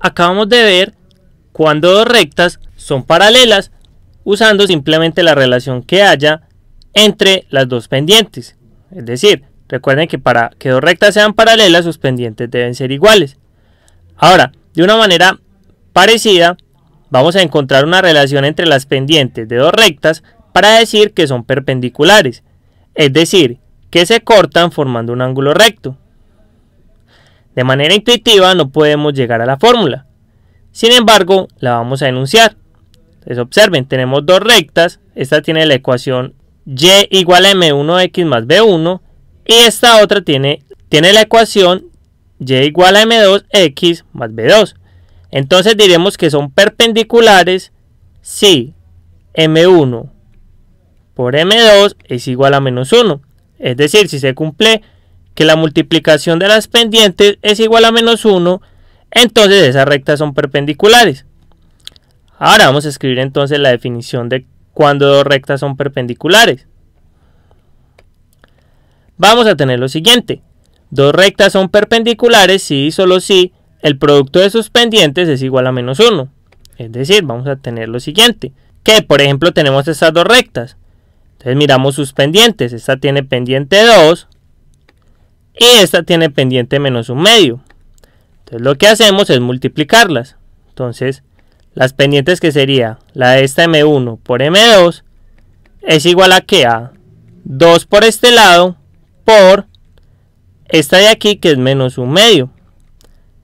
acabamos de ver cuando dos rectas son paralelas usando simplemente la relación que haya entre las dos pendientes. Es decir, recuerden que para que dos rectas sean paralelas sus pendientes deben ser iguales. Ahora, de una manera parecida, vamos a encontrar una relación entre las pendientes de dos rectas para decir que son perpendiculares. Es decir, que se cortan formando un ángulo recto. De manera intuitiva no podemos llegar a la fórmula. Sin embargo, la vamos a enunciar. Entonces observen, tenemos dos rectas. Esta tiene la ecuación y igual a m1x más b1. Y esta otra tiene, tiene la ecuación y igual a m2x más b2. Entonces diremos que son perpendiculares si m1 por m2 es igual a menos 1. Es decir, si se cumple que la multiplicación de las pendientes es igual a menos 1, entonces esas rectas son perpendiculares. Ahora vamos a escribir entonces la definición de cuando dos rectas son perpendiculares. Vamos a tener lo siguiente. Dos rectas son perpendiculares si y solo si el producto de sus pendientes es igual a menos 1. Es decir, vamos a tener lo siguiente. Que por ejemplo tenemos estas dos rectas. Entonces miramos sus pendientes. Esta tiene pendiente 2 y esta tiene pendiente menos un medio. Entonces lo que hacemos es multiplicarlas. Entonces las pendientes que sería la de esta M1 por M2 es igual a que a 2 por este lado por esta de aquí que es menos un medio.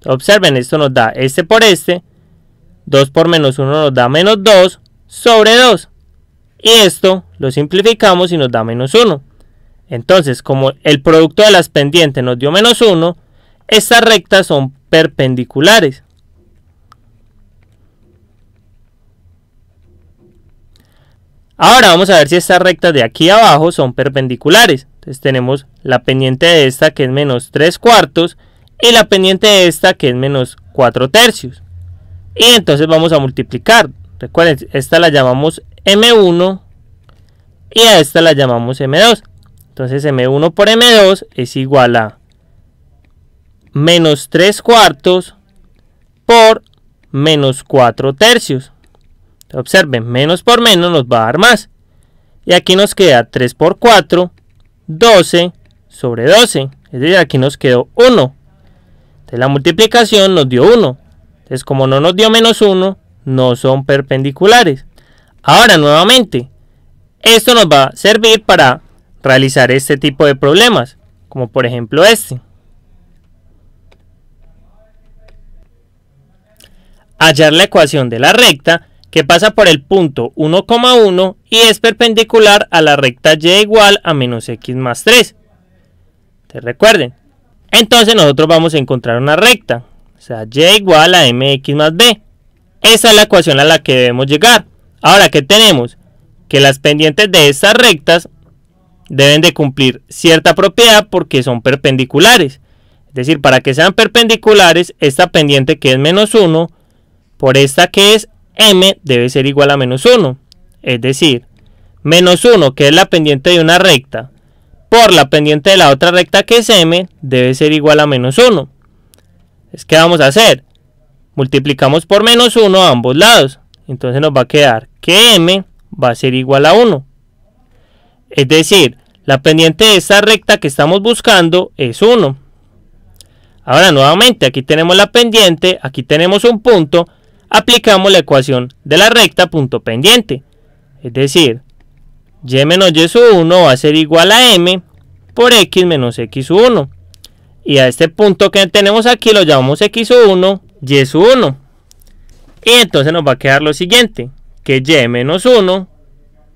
Observen, esto nos da este por este. 2 por menos 1 nos da menos 2 sobre 2. Y esto lo simplificamos y nos da menos 1. Entonces, como el producto de las pendientes nos dio menos 1, estas rectas son perpendiculares. Ahora vamos a ver si estas rectas de aquí abajo son perpendiculares. Entonces tenemos la pendiente de esta que es menos 3 cuartos y la pendiente de esta que es menos 4 tercios. Y entonces vamos a multiplicar. Recuerden, esta la llamamos M1 y a esta la llamamos M2. Entonces M1 por M2 es igual a menos 3 cuartos por menos 4 tercios. Observen, menos por menos nos va a dar más. Y aquí nos queda 3 por 4, 12 sobre 12. Es decir, aquí nos quedó 1. Entonces la multiplicación nos dio 1. Entonces como no nos dio menos 1, no son perpendiculares. Ahora nuevamente, esto nos va a servir para realizar este tipo de problemas, como por ejemplo este. Hallar la ecuación de la recta que pasa por el punto 1,1 y es perpendicular a la recta y igual a menos x más 3. ¿Te recuerden? Entonces nosotros vamos a encontrar una recta, o sea, y igual a mx más b. Esa es la ecuación a la que debemos llegar. Ahora, que tenemos? Que las pendientes de estas rectas deben de cumplir cierta propiedad porque son perpendiculares. Es decir, para que sean perpendiculares, esta pendiente que es menos 1 por esta que es m debe ser igual a menos 1. Es decir, menos 1 que es la pendiente de una recta por la pendiente de la otra recta que es m debe ser igual a menos 1. Es que vamos a hacer? Multiplicamos por menos 1 a ambos lados. Entonces nos va a quedar que m va a ser igual a 1. Es decir, la pendiente de esta recta que estamos buscando es 1. Ahora nuevamente, aquí tenemos la pendiente, aquí tenemos un punto, aplicamos la ecuación de la recta punto pendiente. Es decir, y menos y sub 1 va a ser igual a m por x menos x sub 1. Y a este punto que tenemos aquí lo llamamos x 1, y sub 1. Y entonces nos va a quedar lo siguiente, que y menos 1,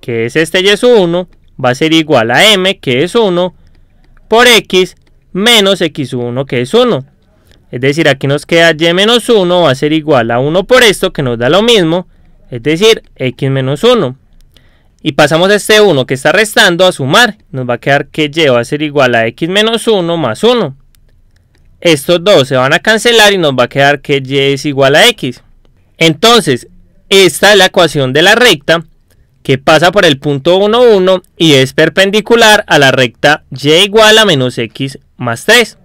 que es este y sub 1, va a ser igual a m, que es 1, por x menos x1, que es 1. Es decir, aquí nos queda y menos 1 va a ser igual a 1 por esto, que nos da lo mismo, es decir, x menos 1. Y pasamos este 1 que está restando a sumar. Nos va a quedar que y va a ser igual a x menos 1 más 1. Estos dos se van a cancelar y nos va a quedar que y es igual a x. Entonces, esta es la ecuación de la recta que pasa por el punto 1, 1 y es perpendicular a la recta y igual a menos x más 3.